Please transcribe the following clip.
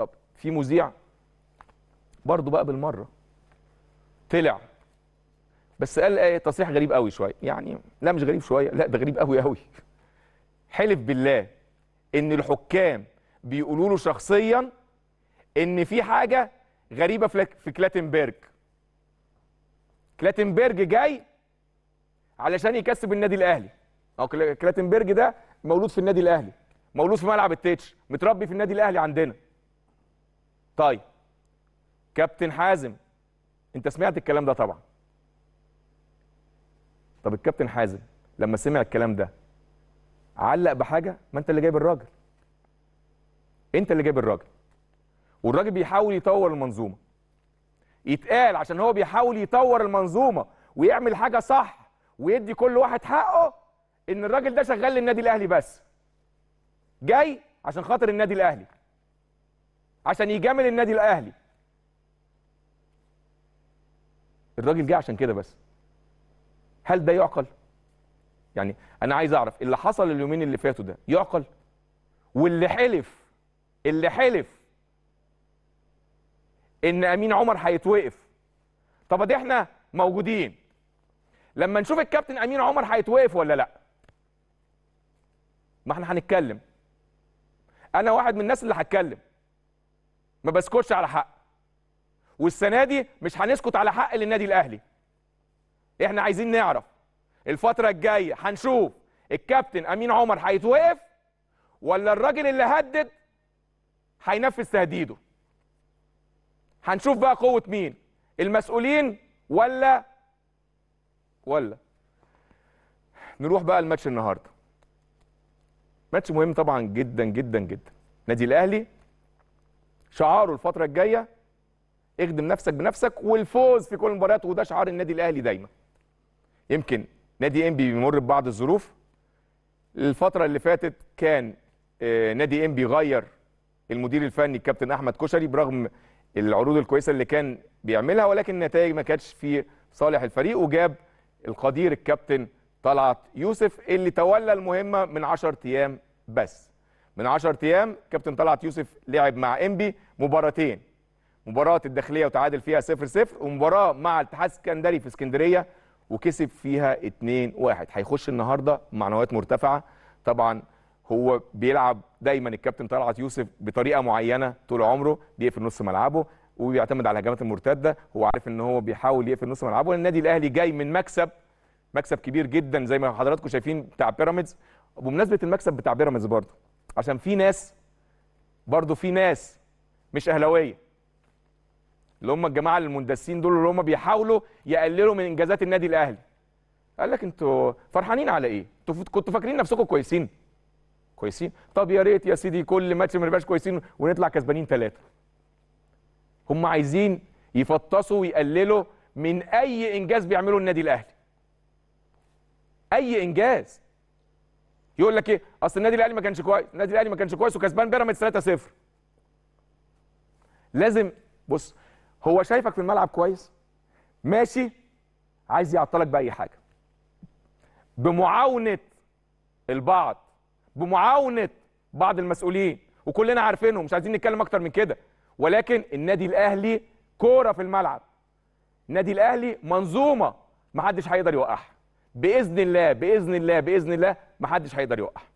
طب في مذيع برضه بقى بالمره طلع بس قال آه، تصريح غريب قوي شويه يعني لا مش غريب شويه لا ده غريب قوي قوي حلف بالله ان الحكام بيقولوا له شخصيا ان في حاجه غريبه في كلاتنبرج كلاتنبرج جاي علشان يكسب النادي الاهلي او كلاتنبرج ده مولود في النادي الاهلي مولود في ملعب التتش متربي في النادي الاهلي عندنا طيب كابتن حازم انت سمعت الكلام ده طبعا طب الكابتن حازم لما سمع الكلام ده علق بحاجه ما انت اللي جايب الراجل انت اللي جايب الراجل والراجل بيحاول يطور المنظومه يتقال عشان هو بيحاول يطور المنظومه ويعمل حاجه صح ويدي كل واحد حقه ان الراجل ده شغال للنادي الاهلي بس جاي عشان خاطر النادي الاهلي عشان يجامل النادي الاهلي الراجل جه عشان كده بس هل ده يعقل يعني انا عايز اعرف اللي حصل اليومين اللي فاتوا ده يعقل واللي حلف اللي حلف ان امين عمر هيتوقف طب ادي احنا موجودين لما نشوف الكابتن امين عمر هيتوقف ولا لا ما احنا هنتكلم انا واحد من الناس اللي هتكلم ما بسكتش على حق والسنه دي مش هنسكت على حق للنادي الاهلي احنا عايزين نعرف الفتره الجايه هنشوف الكابتن امين عمر هيتوقف ولا الراجل اللي هدد هينفذ تهديده هنشوف بقى قوه مين المسؤولين ولا ولا نروح بقى الماتش النهارده ماتش مهم طبعا جدا جدا جدا نادي الاهلي شعاره الفتره الجايه اخدم نفسك بنفسك والفوز في كل المباريات وده شعار النادي الاهلي دايما يمكن نادي انبي بيمر ببعض الظروف الفتره اللي فاتت كان آه، نادي انبي غير المدير الفني الكابتن احمد كشري برغم العروض الكويسه اللي كان بيعملها ولكن النتائج ما كانتش في صالح الفريق وجاب القدير الكابتن طلعت يوسف اللي تولى المهمه من 10 ايام بس من 10 ايام كابتن طلعت يوسف لعب مع انبي مباراتين مباراه الداخليه وتعادل فيها 0 0 ومباراه مع الاتحاد السكندري في اسكندريه وكسب فيها 2 1 هيخش النهارده معنويات مرتفعه طبعا هو بيلعب دايما الكابتن طلعت يوسف بطريقه معينه طول عمره بيقفل نص ملعبه وبيعتمد على الهجمات المرتده هو عارف ان هو بيحاول يقفل نص ملعبه النادي الاهلي جاي من مكسب مكسب كبير جدا زي ما حضراتكم شايفين بتاع بيراميدز وبمناسبه المكسب بتاع بيراميدز برضه عشان في ناس برضه في ناس مش اهلاويه اللي هم الجماعه المندسين دول اللي هم بيحاولوا يقللوا من انجازات النادي الاهلي قال لك انتوا فرحانين على ايه انتوا كنتوا فاكرين نفسكم كويسين كويسين طب يا ريت يا سيدي كل ماتش ما نبقاش كويسين ونطلع كسبانين ثلاثه هم عايزين يفطسوا ويقللوا من اي انجاز بيعمله النادي الاهلي اي انجاز يقول لك ايه اصل النادي الاهلي ما كانش كويس النادي الاهلي ما كانش كويس وكسبان بيراميدز 3-0 لازم بص هو شايفك في الملعب كويس ماشي عايز يعطلك باي حاجه بمعاونه البعض بمعاونه بعض المسؤولين وكلنا عارفينهم مش عايزين نتكلم اكتر من كده ولكن النادي الاهلي كوره في الملعب النادي الاهلي منظومه محدش هيقدر يوقعها باذن الله باذن الله باذن الله محدش هيقدر يوقع